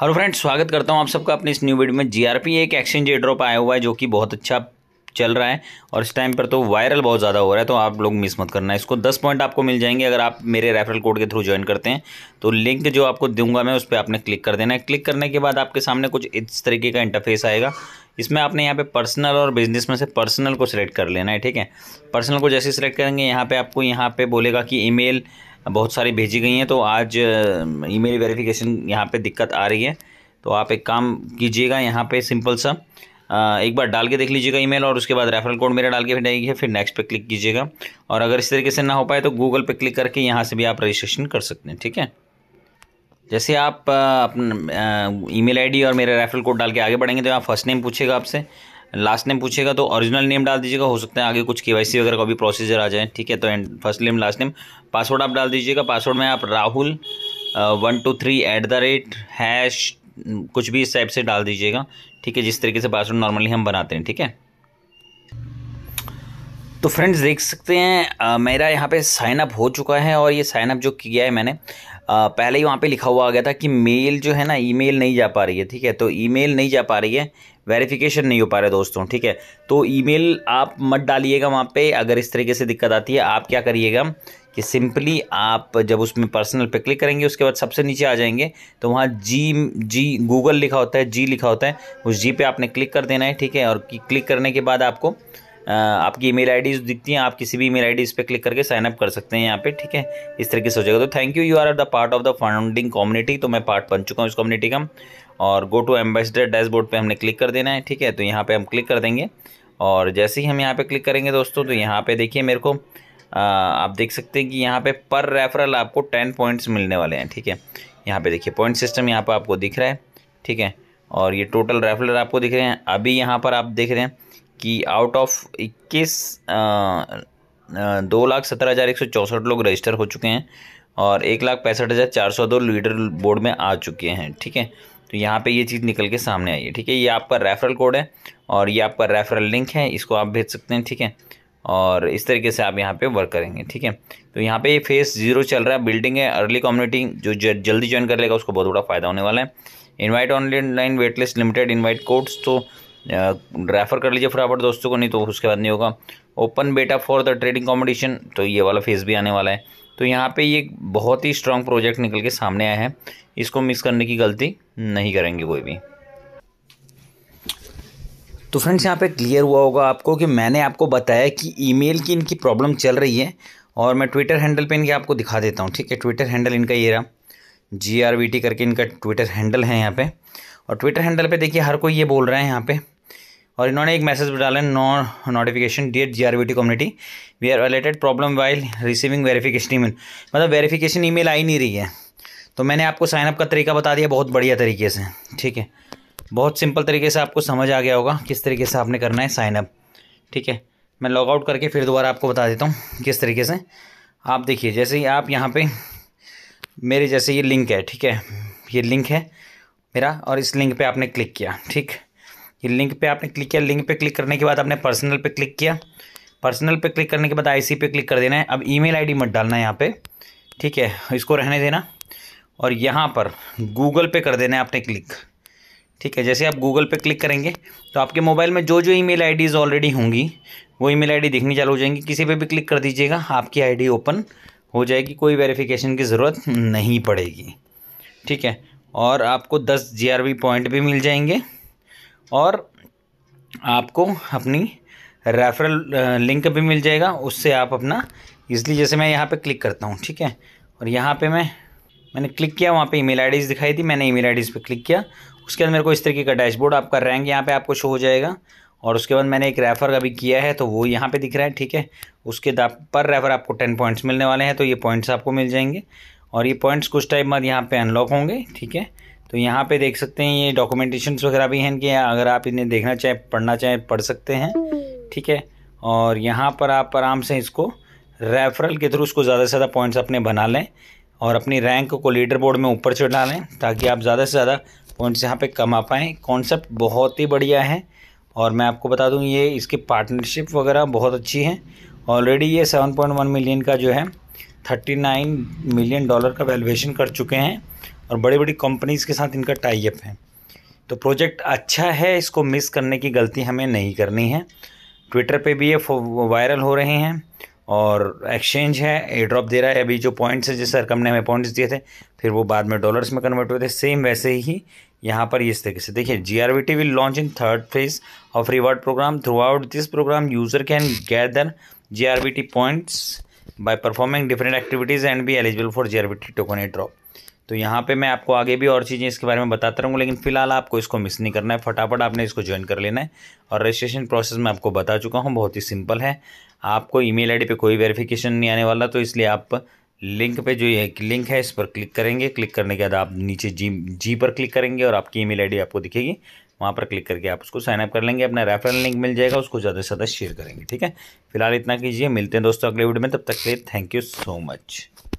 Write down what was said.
hello friends स्वागत करता हूं आप सबका अपने इस न्यू वीडियो में जीआरपी एक एक्सचेंज एड्रॉप आया हुआ है जो कि बहुत अच्छा चल रहा है और इस टाइम पर तो वायरल बहुत ज़्यादा हो रहा है तो आप लोग मिस मत करना इसको दस पॉइंट आपको मिल जाएंगे अगर आप मेरे रेफरल कोड के थ्रू ज्वाइन करते हैं तो लिंक जो आपको दूंगा मैं उस पर आपने क्लिक कर देना है क्लिक करने के बाद आपके सामने कुछ इस तरीके का इंटरफेस आएगा इसमें आपने यहाँ पे पर्सनल और बिजनेस में से पर्सनल को सिलेक्ट कर लेना है ठीक है पर्सनल को जैसे सिलेक्ट करेंगे यहाँ पर आपको यहाँ पर बोलेगा कि ईमेल बहुत सारी भेजी गई हैं तो आज ईमेल वेरिफिकेशन यहाँ पे दिक्कत आ रही है तो आप एक काम कीजिएगा यहाँ पे सिंपल सा एक बार डाल के देख लीजिएगा ईमेल और उसके बाद रेफरल कोड मेरा डाल के भेजाइए फिर नेक्स्ट पे क्लिक कीजिएगा और अगर इस तरीके से ना हो पाए तो गूगल पे क्लिक करके यहाँ से भी आप रजिस्ट्रेशन कर सकते हैं ठीक है जैसे आप अपना ईमेल आईडी और मेरा रेफरल कोड डाल के आगे बढ़ेंगे तो यहाँ फर्स्ट नेम पूछेगा आपसे लास्ट नेम पूछेगा तो ओरिजिनल नेम डाल दीजिएगा हो सकता है आगे कुछ के वगैरह का भी प्रोसीजर आ जाए ठीक है तो and first name last name password आप डाल दीजिएगा पासवर्ड में आप Rahul one two three at the rate hash कुछ भी इस टाइप से डाल दीजिएगा ठीक है जिस तरीके से पासवर्ड नॉर्मली हम बनाते हैं ठीक है तो फ्रेंड्स देख सकते हैं आ, मेरा यहाँ पे साइन अप हो चुका है और ये साइन अप जो किया है मैंने आ, पहले ही वहाँ पे लिखा हुआ आ गया था कि मेल जो है ना ईमेल नहीं जा पा रही है ठीक है तो ईमेल नहीं जा पा रही है वेरिफिकेशन नहीं हो पा रहा दोस्तों ठीक है तो ईमेल आप मत डालिएगा वहाँ पे अगर इस तरीके से दिक्कत आती है आप क्या करिएगा कि सिंपली आप जब उसमें पर्सनल पे क्लिक करेंगे उसके बाद सबसे नीचे आ जाएंगे तो वहाँ जी जी गूगल लिखा होता है जी लिखा होता है उस जी पे आपने क्लिक कर देना है ठीक है और क्लिक करने के बाद आपको आपकी ईमेल आईडीज दिखती हैं आप किसी भी ईमेल आईडी आई पर क्लिक करके साइनअप कर सकते हैं यहाँ पे ठीक है इस तरीके से हो जाएगा तो thank you you are the part of the founding community तो मैं पार्ट बन चुका हूँ इस कम्युनिटी का और गो टू एम्बेसडर डैशबोर्ड पे हमने क्लिक कर देना है ठीक है तो यहाँ पे हम क्लिक कर देंगे और जैसे ही हम यहाँ पे क्लिक करेंगे दोस्तों तो यहाँ पे देखिए मेरे को आ, आप देख सकते हैं कि यहाँ पे पर रेफरल आपको टेन पॉइंट्स मिलने वाले हैं ठीक है यहाँ पे देखिए पॉइंट सिस्टम यहाँ पर आपको दिख रहा है ठीक है और ये टोटल रेफरल आपको दिख रहे हैं अभी यहाँ पर आप देख रहे हैं कि आउट ऑफ इक्कीस दो लाख सत्रह हज़ार एक सौ चौंसठ लोग रजिस्टर हो चुके हैं और एक लाख पैंसठ हज़ार चार सौ दो लीडर बोर्ड में आ चुके हैं ठीक है तो यहाँ पे ये चीज़ निकल के सामने आई है ठीक है ये आपका रेफरल कोड है और ये आपका रेफरल लिंक है इसको आप भेज सकते हैं ठीक है और इस तरीके से आप यहाँ पे वर्क करेंगे ठीक है तो यहाँ पे फेस जीरो चल रहा है बिल्डिंग है अर्ली कम्युनिटी जो जल्दी ज्वाइन कर लेगा उसको बहुत बड़ा फ़ायदा होने वाला है invite online wait list limited invite codes तो रेफ़र कर लीजिए फटाफट दोस्तों को नहीं तो उसके बाद नहीं होगा ओपन बेटा फॉर द ट्रेडिंग कॉम्पिटिशन तो ये वाला फेस भी आने वाला है तो यहाँ पे ये बहुत ही स्ट्रांग प्रोजेक्ट निकल के सामने आया है इसको मिक्स करने की गलती नहीं करेंगे कोई भी तो फ्रेंड्स यहाँ पे क्लियर हुआ होगा आपको कि मैंने आपको बताया कि ईमेल की इनकी प्रॉब्लम चल रही है और मैं ट्विटर हैंडल पे इनके आपको दिखा देता हूँ ठीक है ट्विटर हैंडल इनका ये रहा जी आर वी टी करके इनका ट्विटर हैंडल है यहाँ पर और ट्विटर हैंडल पर देखिए हर कोई ये बोल रहा है यहाँ पर और इन्होंने एक मैसेज भी डाला है no notification dear G R B T community we are related problem while receiving verification email मतलब वेरिफिकेशन ईमेल आ ही नहीं रही है तो मैंने आपको साइनअप का तरीका बता दिया बहुत बढ़िया तरीके से ठीक है बहुत सिंपल तरीके से आपको समझ आ गया होगा किस तरीके से आपने करना है साइनअप ठीक है मैं लॉगआउट करके फिर दोबारा आपको बता देता हूँ किस तरीके से आप देखिए जैसे ही आप यहाँ पे मेरे जैसे ये लिंक है ठीक है ये लिंक है मेरा और इस लिंक पे आपने क्लिक किया ठीक ये लिंक पे आपने क्लिक किया लिंक पे क्लिक करने के बाद आपने पर्सनल पे क्लिक किया पर्सनल पे क्लिक करने के बाद आईसी पे क्लिक कर देना है अब ईमेल आईडी मत डालना है यहाँ पे ठीक है इसको रहने देना और यहाँ पर गूगल पे कर देना है आपने क्लिक ठीक है जैसे आप गूगल पे क्लिक करेंगे तो आपके मोबाइल में जो जो ई मेल ऑलरेडी होंगी वो ई मेल दिखनी चालू हो जाएंगी किसी पर भी क्लिक कर दीजिएगा आपकी आई ओपन हो जाएगी कोई वेरीफिकेशन की ज़रूरत नहीं पड़ेगी ठीक है और आपको दस जी पॉइंट भी मिल जाएंगे और आपको अपनी रेफरल लिंक भी मिल जाएगा उससे आप अपना इसलिए जैसे मैं यहाँ पे क्लिक करता हूँ ठीक है और यहाँ पे मैं मैंने क्लिक किया वहाँ पे ईमेल आईडीज़ दिखाई थी मैंने ईमेल आईडीज़ पे क्लिक किया उसके बाद मेरे को इस तरीके का डैशबोर्ड आपका रैंक यहाँ पे आपको शो हो जाएगा और उसके बाद मैंने एक रेफ़र अभी किया है तो वो यहाँ पर दिख रहा है ठीक है उसके पर रेफ़र आपको टेन पॉइंट्स मिलने वाले हैं तो ये पॉइंट्स आपको मिल जाएंगे और ये पॉइंट्स कुछ टाइम बाद यहाँ पर अनलॉक होंगे ठीक है तो यहाँ पे देख सकते हैं ये डॉक्यूमेंटेशंस वगैरह भी हैं कि अगर आप इन्हें देखना चाहें पढ़ना चाहें पढ़ सकते हैं ठीक है और यहाँ पर आप आराम से इसको रेफरल के थ्रू उसको ज़्यादा से ज़्यादा पॉइंट्स अपने बना लें और अपनी रैंक को लीडर बोर्ड में ऊपर चढ़ा लें ताकि आप ज़्यादा से ज़्यादा पॉइंट्स यहाँ पर कमा पाएँ कॉन्सेप्ट बहुत ही बढ़िया है और मैं आपको बता दूँ ये इसकी पार्टनरशिप वगैरह बहुत अच्छी है ऑलरेडी ये सेवन मिलियन का जो है 39 मिलियन डॉलर का वैल्यूएशन कर चुके हैं और बड़ी बड़ी कंपनीज़ के साथ इनका टाई अप है तो प्रोजेक्ट अच्छा है इसको मिस करने की गलती हमें नहीं करनी है ट्विटर पे भी ये वायरल हो रहे हैं और एक्सचेंज है ए ड्रॉप दे रहा है अभी जो पॉइंट्स है जैसे कम ने हमें पॉइंट्स दिए थे फिर वो बाद में डॉलर्स में कन्वर्ट हुए थे सेम वैसे ही यहाँ पर इस तरीके से देखिए G R V T will launch in third phase of reward program throughout this program user can gather G R V T points and performing eligible for G R eligible T token token drop तो यहाँ पे मैं आपको आगे भी और चीज़ें इसके बारे में बताता रहूँगा लेकिन फिलहाल आपको इसको मिस नहीं करना है फटाफट आपने इसको ज्वाइन कर लेना है और रजिस्ट्रेशन प्रोसेस मैं आपको बता चुका हूँ बहुत ही सिंपल है आपको ईमेल आईडी पे कोई वेरिफिकेशन नहीं आने वाला तो इसलिए आप लिंक पे जो ये लिंक है इस पर क्लिक करेंगे क्लिक करने के बाद आप नीचे जी जी पर क्लिक करेंगे और आपकी ईमेल आईडी आपको दिखेगी वहाँ पर क्लिक करके आप उसको साइनअप कर लेंगे अपना रेफरल लिंक मिल जाएगा उसको ज़्यादा से ज़्यादा शेयर करेंगे ठीक है फिलहाल इतना कीजिए मिलते हैं दोस्तों अगले वीडियो में तब तक के लिए थैंक यू सो मच